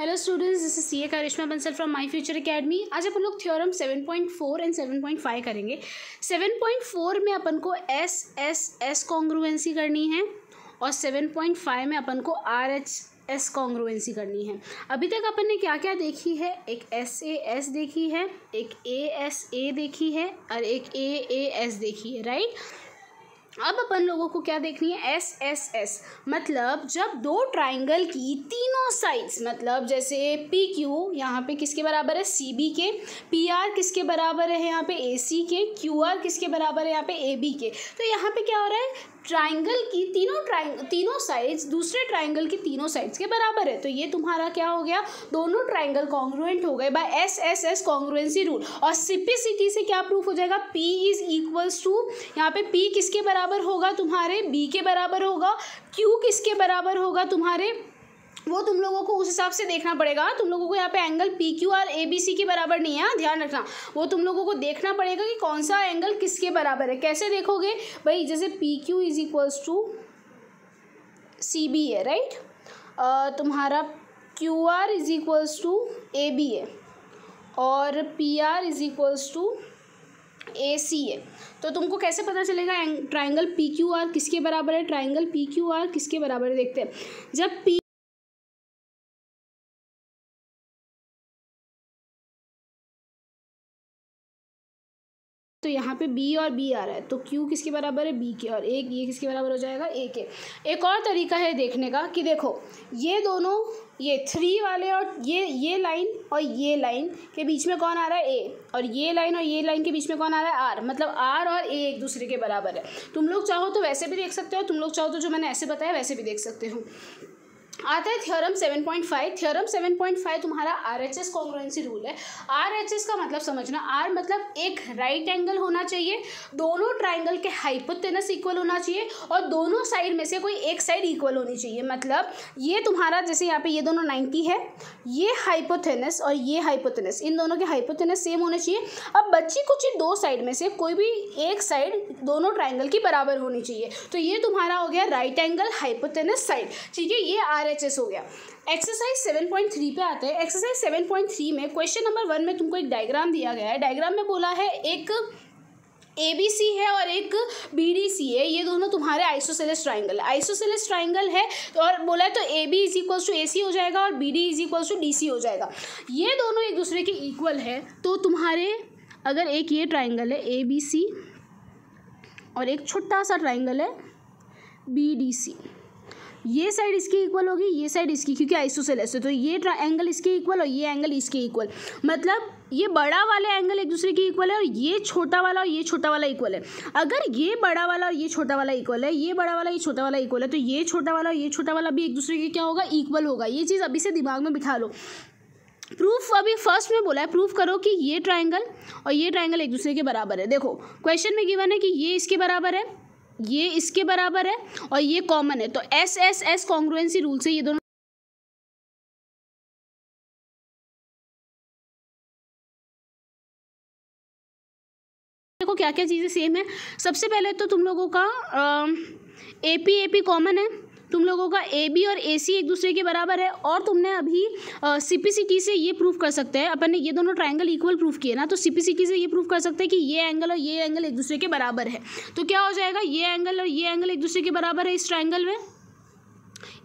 hello students this is C A Karishma Bansal from My Future Academy आज अपन लोग theorem 7.4 and 7.5 करेंगे 7.4 में अपन को एस एस एस कॉन्ग्रुएंसी करनी है और 7.5 में अपन को आर एच एस कॉन्ग्रुएंसी करनी है अभी तक अपन ने क्या क्या देखी है एक एस ए एस देखी है एक ए एस ए देखी है और एक ए ए एस देखी है राइट अब अपन लोगों को क्या देखनी है एस एस एस मतलब जब दो ट्राइंगल की तीनों साइड्स मतलब जैसे पी क्यू यहाँ पे किसके बराबर है सी बी के पी आर किसके बराबर है यहाँ पे ए सी के क्यू आर किसके बराबर है यहाँ पे ए बी के तो यहाँ पे क्या हो रहा है ट्राइंगल की तीनों ट्राइंग तीनों साइड्स दूसरे ट्राइंगल की तीनों साइड्स के बराबर है तो ये तुम्हारा क्या हो गया दोनों ट्राइंगल कॉन्ग्रुएंट हो गए by S S S congruency rule और सिपिसिटी से क्या प्रूफ हो जाएगा पी इज इक्वल्स टू यहाँ पे पी किसके बराबर होगा तुम्हारे बी के बराबर होगा क्यू किसके बराबर होगा तुम्हारे वो तुम लोगों को उस हिसाब से देखना पड़ेगा तुम लोगों को यहाँ पे angle P Q R A B C के बराबर नहीं है हाँ, ध्यान रखना वो तुम लोगों को देखना पड़ेगा कि कौन सा एंगल किसके बराबर है कैसे देखोगे भाई जैसे P Q is equals to C B है राइट तुम्हारा Q R is equals to A B है और P R is equals to A C है तो तुमको कैसे पता चलेगा ट्राइंगल पी क्यू आर किसके बराबर है ट्राइंगल पी क्यू आर किसके बराबर है देखते हैं जब पी तो यहाँ पे बी और बी आ रहा है तो क्यू किसके बराबर है बी के और एक ये किसके बराबर हो जाएगा ए के एक और तरीका है देखने का कि देखो ये दोनों ये थ्री वाले और ये ये लाइन और ये लाइन के बीच में कौन आ रहा है ए और ये लाइन और ये लाइन के बीच में कौन आ रहा है आर मतलब आर और ए एक दूसरे के बराबर है तुम लोग चाहो तो वैसे भी देख सकते हो तुम लोग चाहो तो जो मैंने ऐसे बताया वैसे भी देख सकते हो आता है थ्योरम 7.5 थ्योरम 7.5 तुम्हारा R H S congruency rule है आर एच एस का मतलब समझना आर मतलब एक राइट एंगल होना चाहिए दोनों ट्राइंगल के हाइपोटेनस इक्वल होना चाहिए और दोनों साइड में से कोई एक साइड इक्वल होनी चाहिए मतलब ये तुम्हारा जैसे यहाँ पे ये दोनों नाइन्टी है ये हाइपोथेनस और ये हाइपोथेनस इन दोनों के हाइपोथेनस सेम होने चाहिए अब बच्ची कुछ दो साइड में से कोई भी एक साइड दोनों ट्राइंगल की बराबर होनी चाहिए तो ये तुम्हारा हो गया राइट एंगल हाइपोथेनस साइड ठीक है ये आर एलएचएस हो गया एक्सरसाइज सेवन पॉइंट थ्री पे आते हैं एक्सरसाइज सेवन पॉइंट थ्री में क्वेश्चन नंबर वन में तुमको एक डायग्राम दिया गया है डायग्राम में बोला है एक ए बी सी है और एक बी डी सी है ये दोनों तुम्हारे आइसोसेलेस ट्राइंगल है आइसोसेलेस ट्राइंगल है और बोला है तो A B is equals to A C हो जाएगा और B D is equals to D C हो जाएगा ये दोनों एक दूसरे के इक्वल है तो तुम्हारे अगर एक ये ट्राइंगल है ए बी सी और एक छोटा सा ट्राइंगल है बी डी सी ये साइड इसकी इक्वल होगी ये साइड इसकी क्योंकि आइसोसेलेस है तो ये एंगल इसके इक्वल और ये एंगल इसके इक्वल मतलब ये बड़ा वाला एंगल एक दूसरे के इक्वल है और ये छोटा वाला और ये छोटा वाला इक्वल है अगर ये बड़ा वाला और ये छोटा वाला इक्वल है ये बड़ा वाला ये छोटा वाला इक्वल है तो ये छोटा वाला और ये छोटा वाला भी एक दूसरे के क्या होगा इक्वल होगा ये चीज़ अभी से दिमाग में बिठा लो प्रूफ अभी फर्स्ट में बोला है प्रूफ करो कि ये ट्राइंगल और ये ट्राइंगल एक दूसरे के बराबर है देखो क्वेश्चन में गिवन है कि ये इसके बराबर है ये इसके बराबर है और ये कॉमन है तो S S S congruency rule से ये दोनों देखो क्या क्या चीज़ें सेम है सबसे पहले तो तुम लोगों का A P A P common है तुम लोगों का ए बी और ए सी एक दूसरे के बराबर है और तुमने अभी सी पी सी टी से ये प्रूफ कर सकते हैं अपन ने ये दोनों ट्राइंगल इक्वल प्रूफ किए ना तो सी पी सी टी से ये प्रूफ कर सकते हैं कि ये एंगल और ये एंगल एक दूसरे के बराबर है तो क्या हो जाएगा ये एंगल और ये एंगल एक दूसरे के बराबर है इस ट्राइंगल में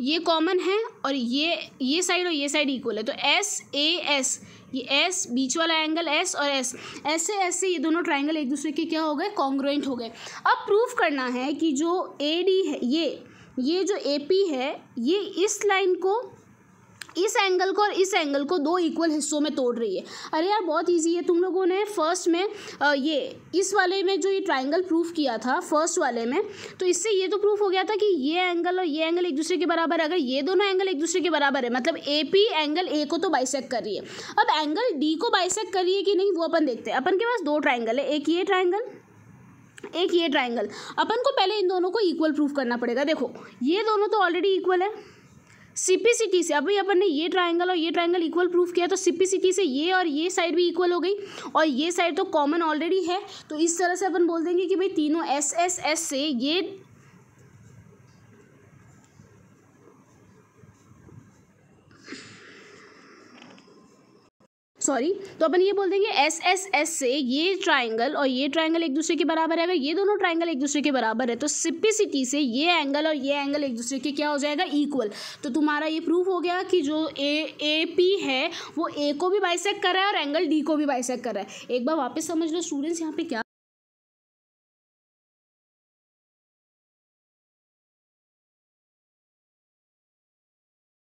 ये कॉमन है और ये ये साइड और ये साइड इक्वल है तो एस ए एस ये एस बीच वाला एंगल एस और एस ऐसे ऐसे ये दोनों ट्राइंगल एक दूसरे के क्या हो गए कॉन्ग्रेंट हो गए अब प्रूफ करना है कि जो ए डी है ये ये जो ए पी है ये इस लाइन को इस एंगल को और इस एंगल को दो इक्वल हिस्सों में तोड़ रही है अरे यार बहुत इजी है तुम लोगों ने फर्स्ट में ये इस वाले में जो ये ट्राइंगल प्रूफ किया था फर्स्ट वाले में तो इससे ये तो प्रूफ हो गया था कि ये एंगल और ये एंगल एक दूसरे के बराबर है अगर ये दोनों एंगल एक दूसरे के बराबर है मतलब ए पी एंगल ए को तो बाइसेक कर रही है अब एंगल डी को बाइसेक कर रही है कि नहीं वो अपन देखते हैं अपन के पास दो ट्राइंगल है एक ये ट्राइंगल एक ये ट्राइंगल अपन को पहले इन दोनों को इक्वल प्रूफ करना पड़ेगा देखो ये दोनों तो ऑलरेडी इक्वल है सीपीसीटी से अभी अपन ने ये ट्राइंगल और ये ट्राइंगल इक्वल प्रूफ किया तो सीपीसीटी से ये और ये साइड भी इक्वल हो गई और ये साइड तो कॉमन ऑलरेडी है तो इस तरह से अपन बोल देंगे कि भाई तीनों एस एस एस से ये सॉरी तो अपन ये बोल देंगे एस एस एस से ये ट्राइंगल और ये ट्राइंगल एक दूसरे के बराबर है अगर ये दोनों ट्राइंगल एक दूसरे के बराबर है तो सिपिसिटी से ये एंगल और ये एंगल एक दूसरे के क्या हो जाएगा इक्वल तो तुम्हारा ये प्रूफ हो गया कि जो ए ए पी है वो ए को भी बाइसेक कर रहा है और एंगल डी को भी बाइसेक कर रहा है एक बार वापस समझ लो स्टूडेंट्स यहाँ पे क्या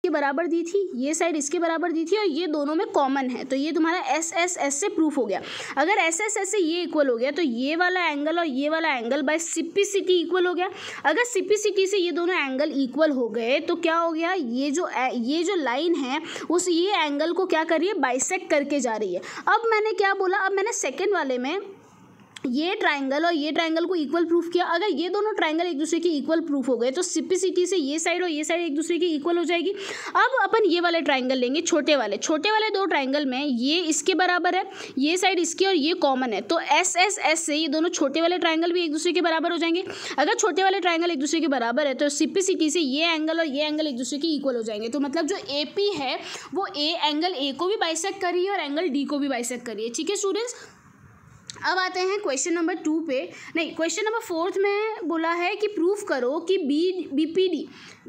इसके बराबर दी थी ये साइड इसके बराबर दी थी और ये दोनों में कॉमन है तो ये तुम्हारा एस एस एस से प्रूफ हो गया अगर एस एस एस से ये इक्वल हो गया तो ये वाला एंगल और ये वाला एंगल बाय टी इक्वल हो गया अगर सिपिसिटी से ये दोनों एंगल इक्वल हो गए तो क्या हो गया ये जो ये जो लाइन है उस ये एंगल को क्या कर रही है बाइसेक करके जा रही है अब मैंने क्या बोला अब मैंने सेकेंड वाले में ये ट्राइंगल और ये ट्राइंगल को इक्वल प्रूफ किया अगर ये दोनों ट्राइंगल एक दूसरे के इक्वल प्रूफ हो गए तो सिपिसिटी से ये साइड और ये साइड एक दूसरे की इक्वल हो जाएगी अब अपन ये वाले ट्राइंगल लेंगे छोटे वाले छोटे वाले दो ट्राइंगल में ये इसके बराबर है ये साइड इसकी और ये कॉमन है तो एस एस एस से ये दोनों छोटे वाले ट्राइंगल भी एक दूसरे के बराबर हो जाएंगे अगर छोटे वाले ट्राइंगल एक दूसरे के बराबर है तो सिपिसिटी से ये एंगल और ये एंगल एक दूसरे के इक्वल हो जाएंगे तो मतलब जो ए है वो ए एंगल ए को भी बाइसेक करिए और एंगल डी को भी बाइसेक करिए ठीक है स्टूडेंट्स अब आते हैं क्वेश्चन नंबर टू पे नहीं क्वेश्चन नंबर फोर्थ में बोला है कि प्रूफ करो कि B B P D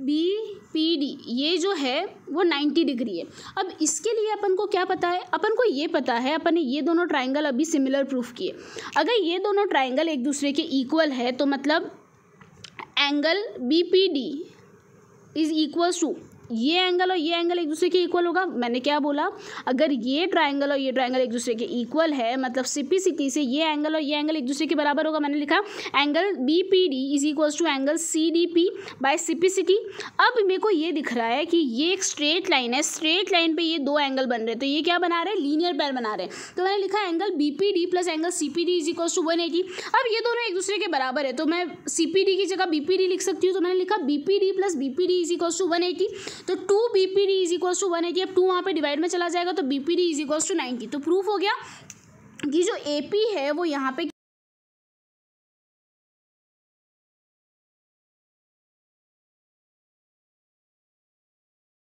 B P D ये जो है वो नाइन्टी डिग्री है अब इसके लिए अपन को क्या पता है अपन को ये पता है अपन ने ये दोनों ट्राइंगल अभी सिमिलर प्रूफ किए अगर ये दोनों ट्राइंगल एक दूसरे के इक्वल है तो मतलब angle B P D is equals to ये एंगल और ये एंगल एक दूसरे के इक्वल होगा मैंने क्या बोला अगर ये ट्राइंगल और ये ट्राइंगल एक दूसरे के इक्वल है मतलब सिपी से ये एंगल और ये एंगल एक दूसरे के बराबर होगा मैंने लिखा angle B P D is equals to angle C D P by CP अब मेरे को ये दिख रहा है कि ये एक स्ट्रेट लाइन है स्ट्रेट लाइन पर ये दो एंगल बन रहे तो ये क्या बना रहे हैं लीनियर पैर बना रहे हैं तो मैंने लिखा angle B P D plus angle C P D is equals to one eighty अब ये दोनों एक दूसरे के बराबर है तो मैं सी पी डी की जगह बी पी डी लिख सकती हूँ तो मैंने लिखा B P D plus B P D is equals to one eighty तो two B P D is equals to one eighty अब टू वहाँ पर डिवाइड में चला जाएगा तो B P D is equals to ninety तो प्रूफ हो गया कि जो ए पी है वो यहाँ पे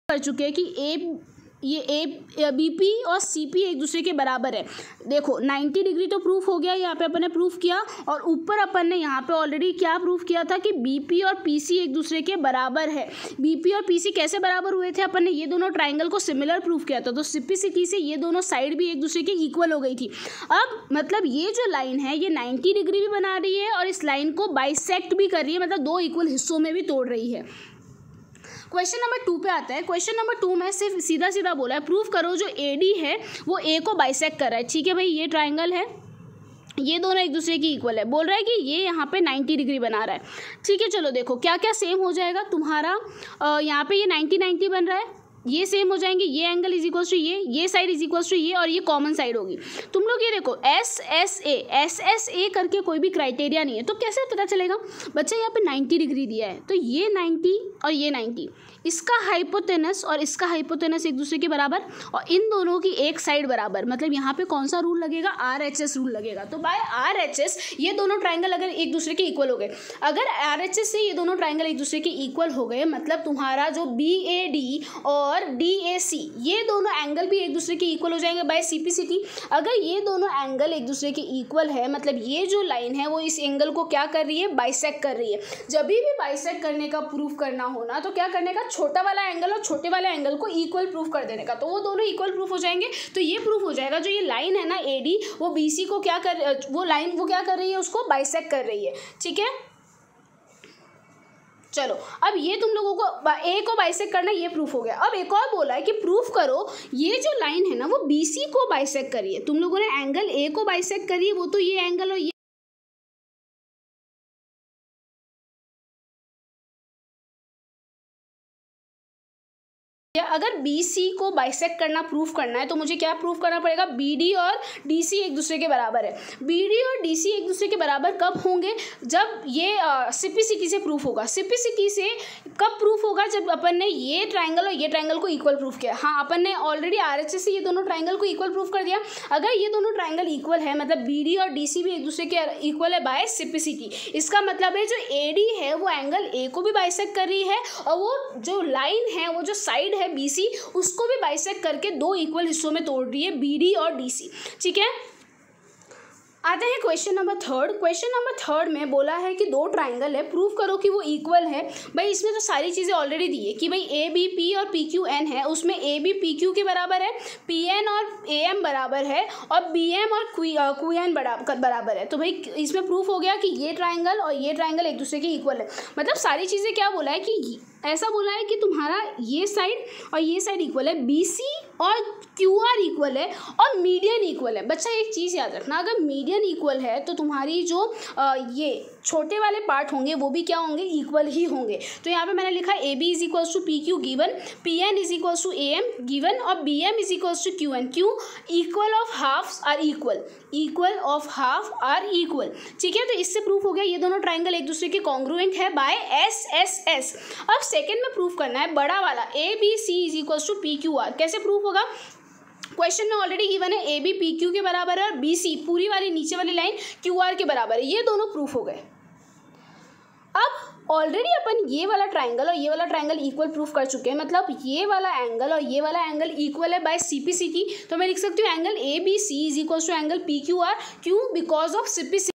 कर चुके हैं कि ए ये ए बी पी और सी पी एक दूसरे के बराबर है देखो नाइन्टी डिग्री तो प्रूफ हो गया यहाँ पे अपन ने प्रूफ किया और ऊपर अपन ने यहाँ पे ऑलरेडी क्या प्रूफ किया था कि बी पी और पी सी एक दूसरे के बराबर है बी पी और पी सी कैसे बराबर हुए थे अपन ने ये दोनों ट्राइंगल को सिमिलर प्रूफ किया था तो सिपी टी से ये दोनों साइड भी एक दूसरे के इक्वल हो गई थी अब मतलब ये जो लाइन है ये नाइन्टी डिग्री भी बना रही है और इस लाइन को बाइसेकट भी कर रही है मतलब दो इक्वल हिस्सों में भी तोड़ रही है क्वेश्चन नंबर टू पे आता है क्वेश्चन नंबर टू में सिर्फ सीधा सीधा बोला है प्रूव करो जो ए डी है वो ए को बाइसेक कर रहा है ठीक है भाई ये ट्राइंगल है ये दोनों एक दूसरे की इक्वल है बोल रहा है कि ये यहाँ पे 90 डिग्री बना रहा है ठीक है चलो देखो क्या क्या सेम हो जाएगा तुम्हारा यहाँ पे ये 90 90 बन रहा है ये सेम हो जाएंगे ये एंगल इज इक्वल टू ये ये साइड इज इक्वल टू ये और ये कॉमन साइड होगी तुम लोग ये देखो S S A S S A करके कोई भी क्राइटेरिया नहीं है तो कैसे पता चलेगा बच्चा यहाँ पे 90 डिग्री दिया है तो ये 90 और ये 90 इसका हाइपोथेनस और इसका हाइपोथेनस एक दूसरे के बराबर और इन दोनों की एक साइड बराबर मतलब यहाँ पे कौन सा रूल लगेगा आर एच एस रूल लगेगा तो बाय आर एच एस ये दोनों ट्राइंगल अगर एक दूसरे के इक्वल हो गए अगर आर एच एस से ये दोनों ट्राइंगल एक दूसरे के इक्वल हो गए मतलब तुम्हारा जो बी ए डी और और डी ए सी ये दोनों एंगल भी एक दूसरे के इक्वल हो जाएंगे by C P C T अगर ये दोनों एंगल एक दूसरे के इक्वल है मतलब ये जो लाइन है वो इस एंगल को क्या कर रही है बाइसेक कर रही है जब भी बाइसेक करने का प्रूफ करना होना तो क्या करने का छोटा वाला एंगल और छोटे वाला एंगल को इक्वल प्रूफ कर देने का तो वो दोनों इक्वल प्रूफ हो जाएंगे तो ये प्रूफ हो जाएगा जो ये लाइन है ना ए डी वो बी सी को क्या कर वो लाइन वो क्या कर रही है उसको बाइसेक कर रही है ठीक है चलो अब ये तुम लोगों को ए को बाइसेक करना ये प्रूफ हो गया अब एक और बोला है कि प्रूफ करो ये जो लाइन है ना वो बी सी को बाइसेक करिए तुम लोगों ने एंगल ए को बाइसेक करिए वो तो ये एंगल और ये अगर बी सी को बाइसेक करना प्रूफ करना है तो मुझे क्या प्रूफ करना पड़ेगा बी डी और डी सी एक दूसरे के बराबर है बी डी और डी सी एक दूसरे के बराबर कब होंगे जब ये सी सिकी से प्रूफ होगा सी सिकी से कब प्रूफ होगा जब अपन ने ये ट्राइंगल और ये ट्राइंगल को इक्वल प्रूफ किया हाँ अपन ने ऑलरेडी आर एच एस से ये दोनों ट्राइंगल को इक्वल प्रूफ कर दिया अगर ये दोनों ट्राइंगल इक्वल है मतलब बी डी और डी सी भी एक दूसरे के इक्वल है बाय सी की इसका मतलब है जो ए डी है वो एंगल ए को भी बाइसेक कर रही है और वो जो लाइन है वो जो साइड है बी सी उसको भी बाइसेक करके दो इक्वल हिस्सों में तोड़ रही है बी डी और डी सी ठीक है आते हैं question number third question number third में बोला है कि दो ट्राइंगल है प्रूव करो कि वो इक्वल है भाई इसमें तो सारी चीज़ें ऑलरेडी दी है कि भाई ए बी पी और पी क्यू एन है उसमें ए बी पी क्यू के बराबर है पी एन और ए एम बराबर है और बी एम और क्यू एन बराबर है तो भाई इसमें प्रूफ हो गया कि ये ट्राइंगल और ये ट्राइंगल एक दूसरे के इक्वल है मतलब सारी चीज़ें क्या बोला है कि ऐसा बोला है कि तुम्हारा ये साइड और ये साइड इक्वल है बी सी और क्यू आर इक्वल है और मीडियन इक्वल है बच्चा एक चीज़ याद रखना अगर मीडियन इक्वल है तो तुम्हारी जो आ, ये छोटे वाले पार्ट होंगे वो भी क्या होंगे इक्वल ही होंगे तो यहाँ पे मैंने लिखा A B is equals to P Q given P N is equals to A M given और B M is equals to Q N Q equal of half are equal equal of half are equal ठीक है तो इससे proof हो गया ये दोनों triangle एक दूसरे के कॉन्ग्रुएंट है बाय एस एस एस अब सेकेंड में प्रूफ करना है बड़ा वाला A B C is equal to P Q R कैसे प्रूफ होगा क्वेश्चन में ऑलरेडी गिवन है ए बी पी क्यू के बराबर है बी सी पूरी वाली नीचे वाली लाइन क्यू आर के बराबर है ये दोनों प्रूफ हो गए अब ऑलरेडी अपन ये वाला ट्राइंगल और ये वाला ट्राइंगल इक्वल प्रूफ कर चुके हैं मतलब ये वाला एंगल और ये वाला एंगल इक्वल है by C P C T तो मैं लिख सकती हूँ angle A B C is equal to angle P Q R Q because of C P C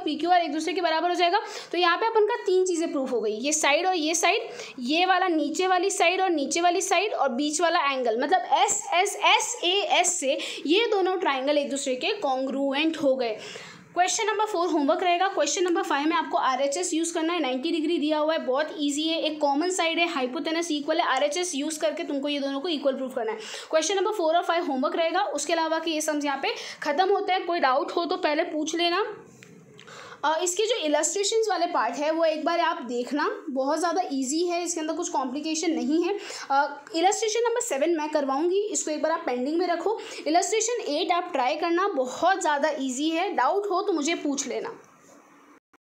T P Q are एक दूसरे के बराबर हो जाएगा तो यहाँ पे अपन का तीन चीज़ें प्रूफ हो गई ये साइड और ये साइड ये वाला नीचे वाली साइड और नीचे वाली साइड और बीच वाला एंगल मतलब S S S A S से ये दोनों ट्राइंगल एक दूसरे के कॉन्ग्रूएंट हो गए क्वेश्चन नंबर फोर होमवर्क रहेगा क्वेश्चन नंबर फाइव में आपको आरएचएस यूज़ करना है नाइन्टी डिग्री दिया हुआ है बहुत इजी है एक कॉमन साइड है हाइपोथेनस इक्वल है आरएचएस यूज़ करके तुमको ये दोनों को इक्वल प्रूफ करना है क्वेश्चन नंबर फोर और फाइव होमवर्क रहेगा उसके अलावा कि ये सम्स यहाँ पे खत्म होता है कोई डाउट हो तो पहले पूछ लेना इसके जो इलस्ट्रेशन वाले पार्ट है वो एक बार आप देखना बहुत ज़्यादा ईजी है इसके अंदर कुछ कॉम्प्लिकेशन नहीं है इलस्ट्रेशन नंबर सेवन मैं करवाऊँगी इसको एक बार आप पेंडिंग में रखो इलस्ट्रेशन एट आप ट्राई करना बहुत ज़्यादा ईजी है डाउट हो तो मुझे पूछ लेना